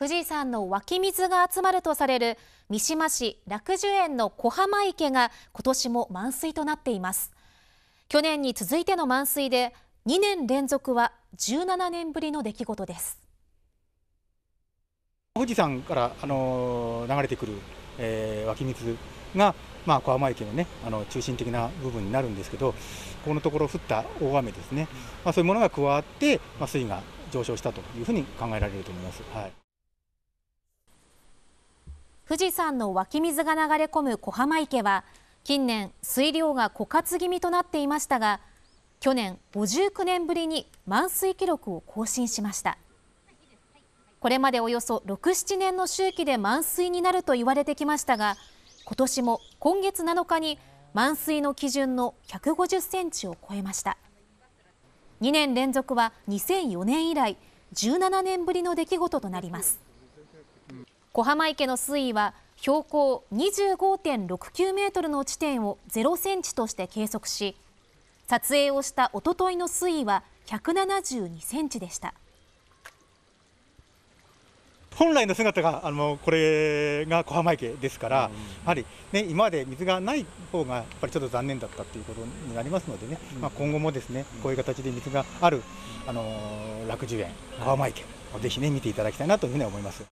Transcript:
富士山の湧き水が集まるとされる三島市楽寿園の小浜池が今年も満水となっています去年に続いての満水で2年連続は17年ぶりの出来事です富士山からあの流れてくる、えー、湧き水がまあ、小浜池の,、ね、あの中心的な部分になるんですけど、このところ降った大雨ですね、まあ、そういうものが加わって、まあ、水位が上昇したというふうに考えられると思います。はい富士山の湧き水が流れ込む小浜池は近年水量が枯渇気味となっていましたが去年59年ぶりに満水記録を更新しましたこれまでおよそ67年の周期で満水になると言われてきましたが今年も今月7日に満水の基準の150センチを超えました2年連続は2004年以来17年ぶりの出来事となります小浜池の水位は標高25.69メートルの地点を0センチとして計測し、撮影をしたおとといの水位は172センチでした。本来の姿があのこれが小浜池ですから、うんやはり、ね、今まで水がない方がやっぱりちょっと残念だったということになりますのでね、うん、まあ、今後もですねこういう形で水がある、あの楽寿園小浜池、はい、ぜひ、ね、見ていただきたいなというふうに思います。